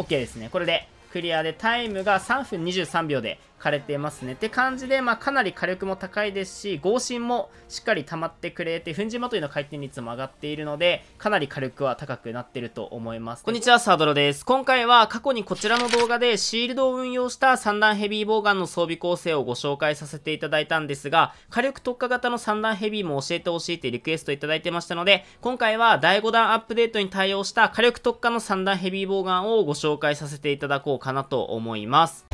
OK ですね。これでクリアでタイムが3分23秒で枯れてますねって感じで、まあ、かなり火力も高いですし合心もしっかり溜まってくれて粉塵まとりの回転率も上がっているのでかなり火力は高くなってると思いますこんにちはサードロです今回は過去にこちらの動画でシールドを運用した三段ヘビーボウガンの装備構成をご紹介させていただいたんですが火力特化型の三段ヘビーも教えてほしいといリクエストいただいてましたので今回は第5弾アップデートに対応した火力特化の三段ヘビーボウガンをご紹介させていただこうかなと思います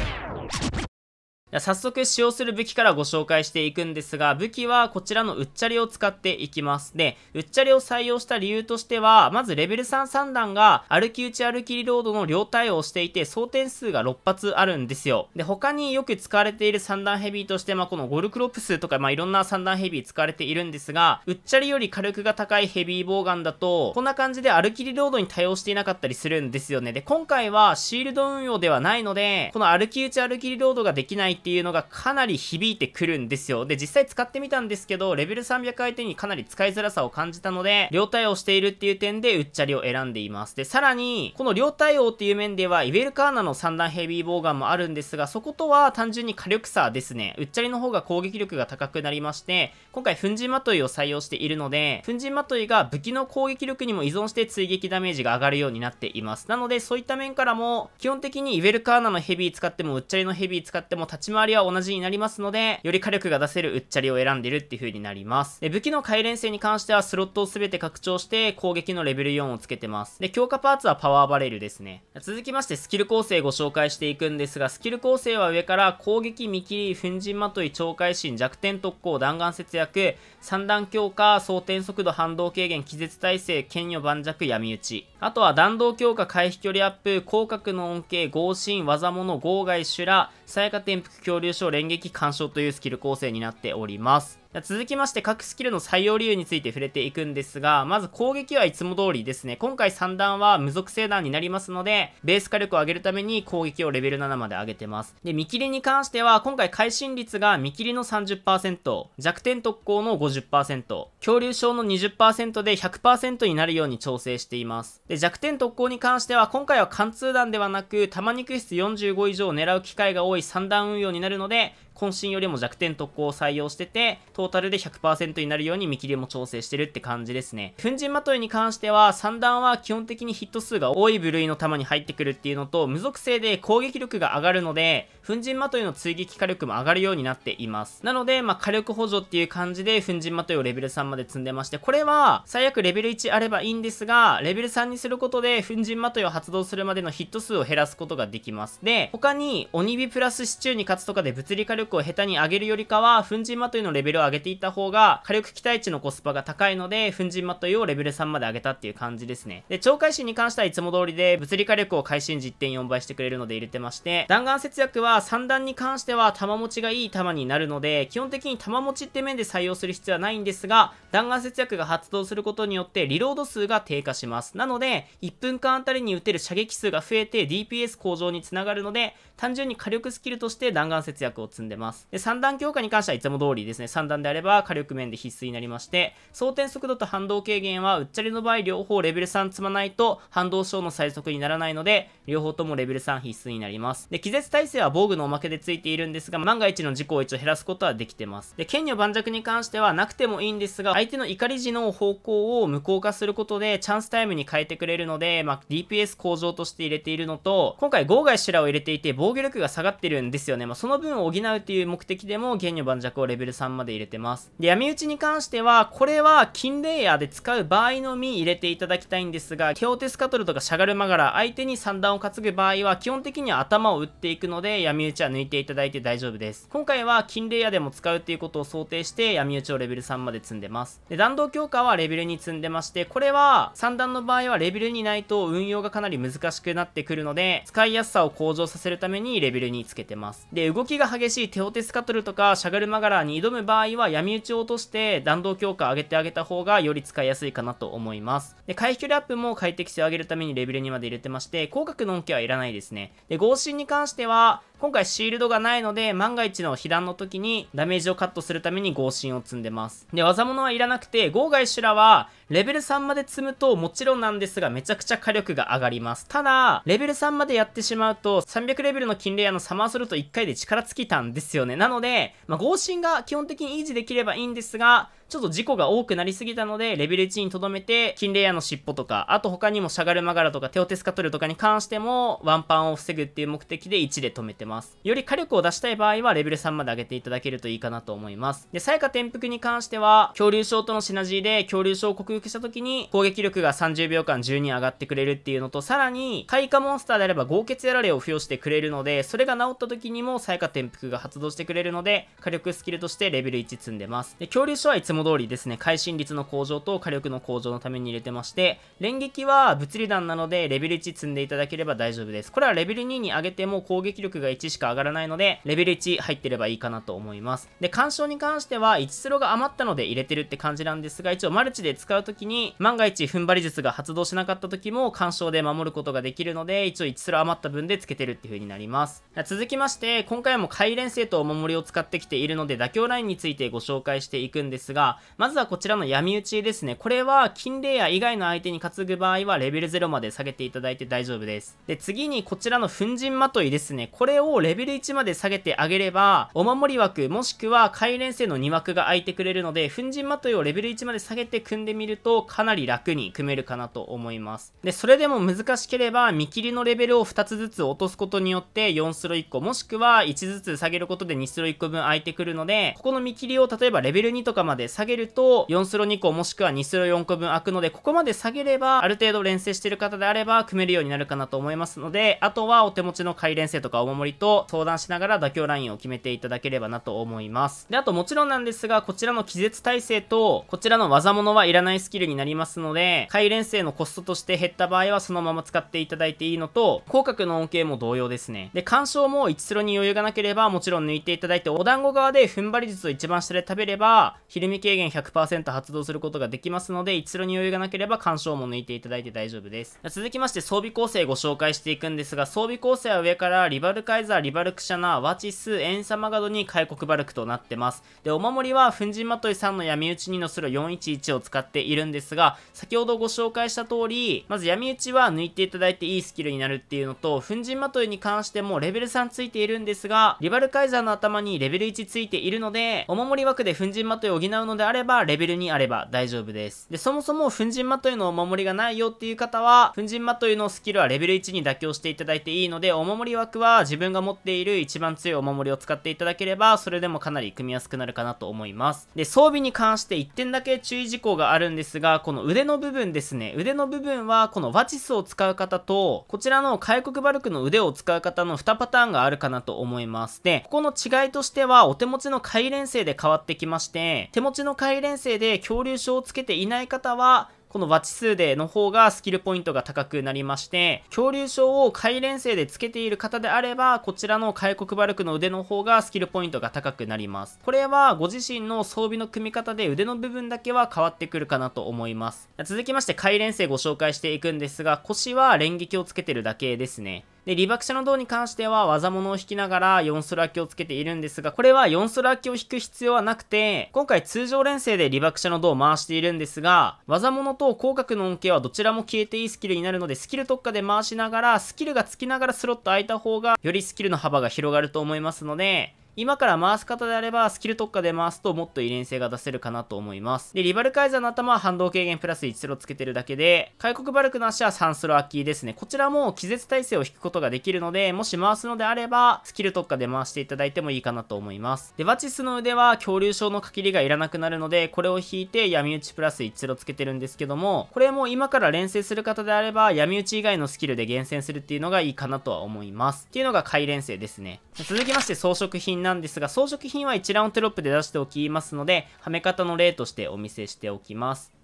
早速使用する武器からご紹介していくんですが、武器はこちらのうっちゃりを使っていきます。で、うっちゃりを採用した理由としては、まずレベル3 3段が歩き打ち歩きリロードの両対応していて、装填数が6発あるんですよ。で、他によく使われている3段ヘビーとして、まあ、このゴルクロプスとか、まあ、いろんな3段ヘビー使われているんですが、うっちゃりより火力が高いヘビーボウガンだと、こんな感じで歩きリロードに対応していなかったりするんですよね。で、今回はシールド運用ではないので、この歩き打ち歩きリロードができないっていうのがかなり響いてくるんですよ。で、実際使ってみたんですけど、レベル300相手にかなり使いづらさを感じたので、両対応しているっていう点で、うっちゃりを選んでいます。で、さらに、この両対応っていう面では、イベルカーナの三段ヘビーボウガンもあるんですが、そことは単純に火力差ですね。うっちゃりの方が攻撃力が高くなりまして、今回、粉塵まといを採用しているので、粉塵まといが武器の攻撃力にも依存して追撃ダメージが上がるようになっています。なので、そういった面からも、基本的にイベルカーナのヘビー使っても、うっちゃりのヘビー使っても、立ち回りは同じになりますので、より火力が出せるうっちゃりを選んでるっていう風になります。で、武器の回連性に関してはスロットを全て拡張して攻撃のレベル4をつけてます。で、強化パーツはパワーバレルですね。続きましてスキル構成ご紹介していくんですが、スキル構成は上から攻撃、見切り、粉塵まとい、懲戒心、弱点特攻、弾丸節約、三段強化、装填速度、反動軽減、気絶耐性、剣与盤石、闇打ち。あとは弾道強化、回避距離アップ、広角の恩恵、合心、技物、号外、修羅、最下転覆恐竜賞連撃鑑賞というスキル構成になっております。続きまして各スキルの採用理由について触れていくんですが、まず攻撃はいつも通りですね。今回3段は無属性弾になりますので、ベース火力を上げるために攻撃をレベル7まで上げてます。で、見切りに関しては、今回会心率が見切りの30%、弱点特攻の50%、恐竜症の20%で100%になるように調整しています。で、弱点特攻に関しては、今回は貫通弾ではなく、玉肉質45以上を狙う機会が多い3段運用になるので、渾身よりも弱点特攻を採用してて、トータルで100%になるように見切りも調整してるって感じですね。粉塵まといに関しては、三段は基本的にヒット数が多い部類の弾に入ってくるっていうのと、無属性で攻撃力が上がるので、粉塵まといの追撃火力も上がるようになっています。なので、まあ、火力補助っていう感じで、粉塵まといをレベル3まで積んでまして、これは、最悪レベル1あればいいんですが、レベル3にすることで、粉塵まといを発動するまでのヒット数を減らすことができます。で、他に、鬼火プラスシチューに勝つとかで物理火力力を下手に上げるよりかは、粉塵まといのレベルを上げていった方が、火力期待値のコスパが高いので、粉塵まといをレベル3まで上げたっていう感じですね。で、超回心に関してはいつも通りで、物理火力を回心10.4倍してくれるので入れてまして、弾丸節約は3段に関しては玉持ちがいい玉になるので、基本的に玉持ちって面で採用する必要はないんですが、弾丸節約が発動することによってリロード数が低下します。なので、1分間あたりに打てる射撃数が増えて DPS 向上につながるので、単純に火力スキルとして弾丸節約を積んでます。れます。で、3段強化に関してはいつも通りですね、3段であれば火力面で必須になりまして、装填速度と反動軽減は、うっちゃりの場合両方レベル3積まないと反動症の最速にならないので、両方ともレベル3必須になります。で、気絶耐性は防具のおまけでついているんですが、万が一の事故を一応減らすことはできてます。で、剣女盤石に関してはなくてもいいんですが、相手の怒り時の方向を無効化することでチャンスタイムに変えてくれるので、まあ、DPS 向上として入れているのと、今回号外修羅を入れていて防御力が下がってるんですよね。まあ、その分補うという目的でも、原女盤石をレベル3まで入れてます。で、闇討ちに関しては、これは金レイヤーで使う場合のみ入れていただきたいんですが、ケオテスカトルとかシャガルマガラ、相手に三段を担ぐ場合は、基本的には頭を打っていくので、闇討ちは抜いていただいて大丈夫です。今回は金レイヤーでも使うっていうことを想定して、闇討ちをレベル3まで積んでます。で、弾道強化はレベル2積んでまして、これは、三段の場合はレベル2ないと運用がかなり難しくなってくるので、使いやすさを向上させるためにレベル2つけてます。で、動きが激しい手オテスカトルとかしゃがるガラーに挑む場合は闇打ちを落として弾道強化上げてあげた方がより使いやすいかなと思います。で、回避距離アップも快適性を上げるためにレベル2まで入れてまして、広角の恩恵はいらないですね。で、合心に関しては、今回シールドがないので、万が一の被弾の時にダメージをカットするために合心を積んでます。で、技物はいらなくて、号外修羅は、レベル3まで積むともちろんなんですが、めちゃくちゃ火力が上がります。ただ、レベル3までやってしまうと、300レベルの金レアのサマーソルト1回で力尽きたんですよね。なので、まあ、合心が基本的に維持できればいいんですが、ちょっと事故が多くなりすぎたので、レベル1に留めて、金レイヤーの尻尾とか、あと他にもしゃがるまがらとか、テオテスカトルとかに関しても、ワンパンを防ぐっていう目的で1で止めてます。より火力を出したい場合は、レベル3まで上げていただけるといいかなと思います。で、最カ転覆に関しては、恐竜症とのシナジーで、恐竜症を克服した時に、攻撃力が30秒間12上がってくれるっていうのと、さらに、開花モンスターであれば、豪傑やられを付与してくれるので、それが治った時にも、最カ転覆が発動してくれるので、火力スキルとしてレベル1積んでます。で、恐竜症はいつもも通りですね、会心率の向上と火力の向上のために入れてまして、連撃は物理弾なのでレベル1積んでいただければ大丈夫です。これはレベル2に上げても攻撃力が1しか上がらないので、レベル1入ってればいいかなと思います。で、干渉に関しては1スロが余ったので入れてるって感じなんですが、一応マルチで使う時に、万が一踏ん張り術が発動しなかった時も干渉で守ることができるので、一応1スロ余った分でつけてるっていう風になります。続きまして、今回も回連性とお守りを使ってきているので、妥協ラインについてご紹介していくんですが、まずはこちらの闇打ちですね。これは、金レイヤー以外の相手に担ぐ場合は、レベル0まで下げていただいて大丈夫です。で、次にこちらの粉塵まといですね。これをレベル1まで下げてあげれば、お守り枠、もしくは回連星の2枠が空いてくれるので、粉塵まといをレベル1まで下げて組んでみると、かなり楽に組めるかなと思います。で、それでも難しければ、見切りのレベルを2つずつ落とすことによって、4スロ1個、もしくは1ずつ下げることで2スロ1個分空いてくるので、ここの見切りを例えばレベル2とかまで下げると、4スロ2個もしくは2スロ4個分開くので、ここまで下げれば、ある程度連成してる方であれば、組めるようになるかなと思いますので、あとはお手持ちの回連成とかお守りと相談しながら妥協ラインを決めていただければなと思います。で、あともちろんなんですが、こちらの気絶耐性と、こちらの技物はいらないスキルになりますので、回連成のコストとして減った場合はそのまま使っていただいていいのと、広角の恩恵も同様ですね。で、干渉も1スロに余裕がなければ、もちろん抜いていただいて、お団子側で踏ん張り術を一番下で食べれば、昼る軽減100%発動することができますので、一路に余裕がなければ干渉も抜いていただいて大丈夫です。続きまして装備構成ご紹介していくんですが、装備構成は上からリバルカイザー、リバルクシャナー、ワチス、エンサマガドに開国バルクとなってます。で、お守りは粉塵まとい3の闇討ち2のスロ411を使っているんですが、先ほどご紹介した通り、まず闇討ちは抜いていただいていいスキルになるっていうのと、粉塵まといに関してもレベル3ついているんですが、リバルカイザーの頭にレベル1ついているので、お守り枠で粉塵まといを補うのであれば、レベル2あれば大丈夫です。で、そもそも、粉塵まといのお守りがないよっていう方は、粉塵まといのスキルはレベル1に妥協していただいていいので、お守り枠は自分が持っている一番強いお守りを使っていただければ、それでもかなり組みやすくなるかなと思います。で、装備に関して1点だけ注意事項があるんですが、この腕の部分ですね。腕の部分は、このワチスを使う方と、こちらの開国バルクの腕を使う方の2パターンがあるかなと思います。で、ここの違いとしては、お手持ちの回連性で変わってきまして、手持ちの回連生で恐竜症をつけていない方は、このワチ数での方がスキルポイントが高くなりまして、恐竜症を回連生でつけている方であれば、こちらの開国バルクの腕の方がスキルポイントが高くなります。これはご自身の装備の組み方で腕の部分だけは変わってくるかなと思います。続きまして回連生ご紹介していくんですが、腰は連撃をつけてるだけですね。で、リバクシャの銅に関しては技物を引きながら4ストラキをつけているんですが、これは4ストラキを引く必要はなくて、今回通常連成でリバクシャの銅を回しているんですが、技物と広角の恩恵はどちらも消えていいスキルになるので、スキル特化で回しながら、スキルがつきながらスロット空いた方が、よりスキルの幅が広がると思いますので、今から回す方であれば、スキル特化で回すともっと遺伝性が出せるかなと思います。で、リバルカイザーの頭は反動軽減プラス1スロつけてるだけで、開国バルクの足は3スロアキーですね。こちらも気絶耐性を引くことができるので、もし回すのであれば、スキル特化で回していただいてもいいかなと思います。で、バチスの腕は恐竜症の限りがいらなくなるので、これを引いて闇打ちプラス1スロつけてるんですけども、これも今から連成する方であれば、闇打ち以外のスキルで厳選するっていうのがいいかなとは思います。っていうのが回連戦ですね。続きまして装飾品なんですが、装飾品は一覧をテロップで出しておきますので、はめ方の例としてお見せしておきます。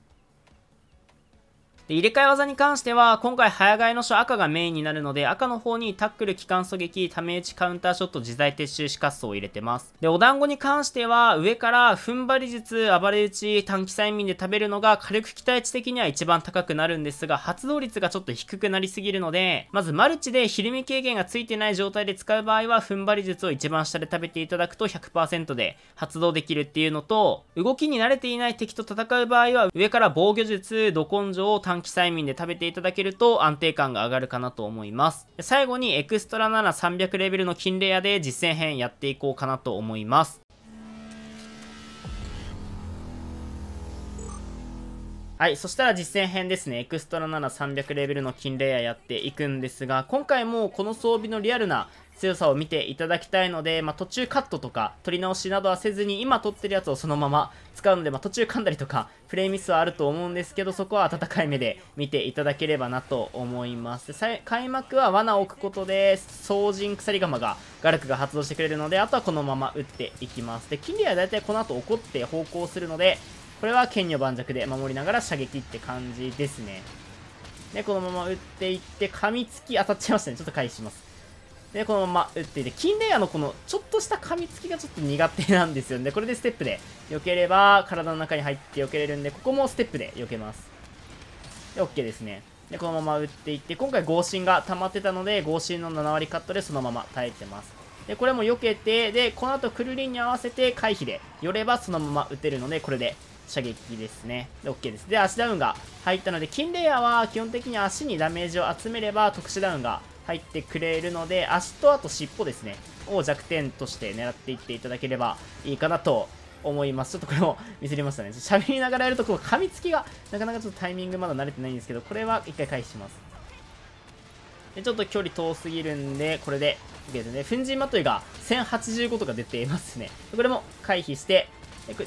で入れ替え技に関しては、今回早替えの書赤がメインになるので、赤の方にタックル、機関狙撃、ため打ち、カウンターショット、自在撤収、死滑走を入れてます。で、お団子に関しては、上から踏ん張り術、暴れ打ち、短期催眠で食べるのが火力期待値的には一番高くなるんですが、発動率がちょっと低くなりすぎるので、まずマルチでひるみ軽減がついてない状態で使う場合は、踏ん張り術を一番下で食べていただくと100%で発動できるっていうのと、動きに慣れていない敵と戦う場合は、上から防御術、ど根性、短短期催眠で食べていただけると安定感が上がるかなと思います。最後にエクストラ7300レベルの金レアで実践編やっていこうかなと思います。はい、そしたら実践編ですね。エクストラ7300レベルの金レアやっていくんですが、今回もこの装備のリアルな強さを見ていただきたいので、まあ、途中カットとか取り直しなどはせずに今撮ってるやつをそのまま使うので、まあ、途中噛んだりとかプレイミスはあると思うんですけどそこは温かい目で見ていただければなと思います開幕は罠を置くことで総人鎖釜がガルクが発動してくれるのであとはこのまま打っていきますで金利は大体この後怒って方向するのでこれは剣女盤石で守りながら射撃って感じですねでこのまま打っていって噛みつき当たっちゃいましたねちょっと回避しますで、このまま打っていて、金レイヤーのこの、ちょっとした噛みつきがちょっと苦手なんですよね。これでステップで、避ければ、体の中に入って避けれるんで、ここもステップで避けます。で、OK ですね。で、このまま打っていって、今回合心が溜まってたので、合心の7割カットでそのまま耐えてます。で、これも避けて、で、この後クルリンに合わせて回避で、寄ればそのまま打てるので、これで射撃ですね。で、OK です。で、足ダウンが入ったので、金レイヤーは基本的に足にダメージを集めれば特殊ダウンが入ってくれるので、足とあと尻尾ですね、を弱点として狙っていっていただければいいかなと思います。ちょっとこれもミスりましたね。喋りながらやると、こう、噛みつきが、なかなかちょっとタイミングまだ慣れてないんですけど、これは一回回避します。で、ちょっと距離遠すぎるんで、これで、OK ですね。粉塵まといが1085とか出ていますね。これも回避して、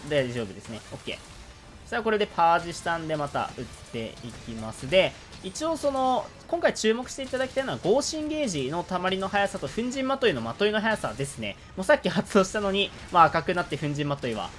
大丈夫ですね。OK。さあ、これでパージしたんで、また打っていきます。で、一応その今回注目していただきたいのは合心ゲージの溜まりの速さと粉塵まといのまといの速さですねもうさっき発動したのに、まあ、赤くなって粉塵まといは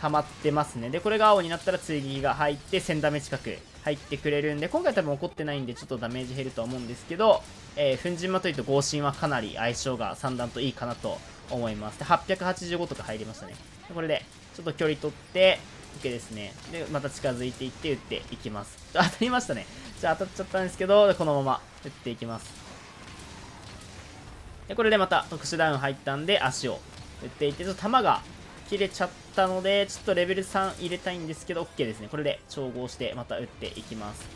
溜まってますねでこれが青になったら追撃が入って1000ダメ近く入ってくれるんで今回多分怒ってないんでちょっとダメージ減るとは思うんですけど、えー、粉塵まといと合心はかなり相性が3段といいかなと思いますで885とか入りましたねこれでちょっと距離取ってケーですねでまた近づいていって打っていきます当たりましたねじゃあ当たっちゃったんですけど、このまま打っていきます。で、これでまた特殊ダウン入ったんで足を打っていって、ちょっと弾が切れちゃったので、ちょっとレベル3入れたいんですけど、OK ですね。これで調合してまた打っていきます。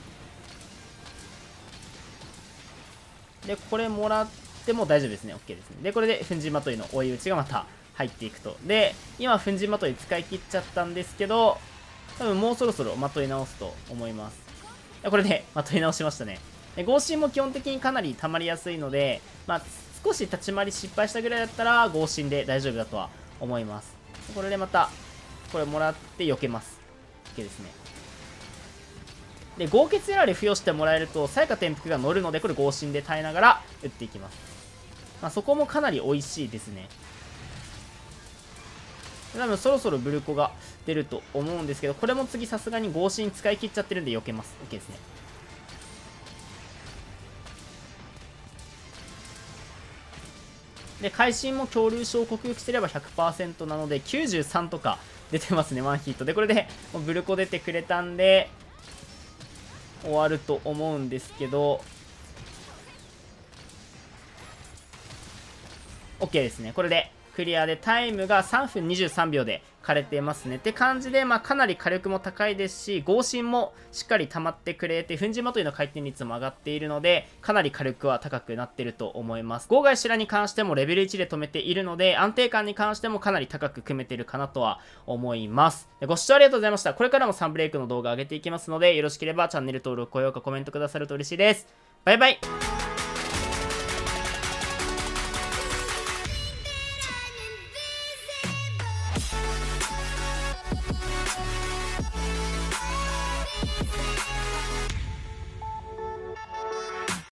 で、これもらっても大丈夫ですね。OK ですね。で、これで粉塵まといの追い打ちがまた入っていくと。で、今粉塵まとい使い切っちゃったんですけど、多分もうそろそろまとい直すと思います。これね、まあ、取り直しましたね。で合心も基本的にかなり溜まりやすいので、まあ、少し立ち回り失敗したぐらいだったら合心で大丈夫だとは思います。これでまた、これもらって避けます。OK ですね。で、豪傑エラーで付与してもらえると、さやか転覆が乗るので、これ合心で耐えながら打っていきます。まあ、そこもかなり美味しいですね。多分そろそろブルコが出ると思うんですけど、これも次さすがに合心使い切っちゃってるんで避けます。OK ですね。で、会心も恐竜症を克服すれば100%なので、93とか出てますね、ワンヒット。で、これでブルコ出てくれたんで、終わると思うんですけど、OK ですね。これでクリアでタイムが3分23秒で枯れてますねって感じで、まあ、かなり火力も高いですし合心もしっかり溜まってくれて粉塵まといの回転率も上がっているのでかなり火力は高くなってると思います号外修羅に関してもレベル1で止めているので安定感に関してもかなり高く組めてるかなとは思いますご視聴ありがとうございましたこれからもサンブレイクの動画上げていきますのでよろしければチャンネル登録高評価コメントくださると嬉しいですバイバイ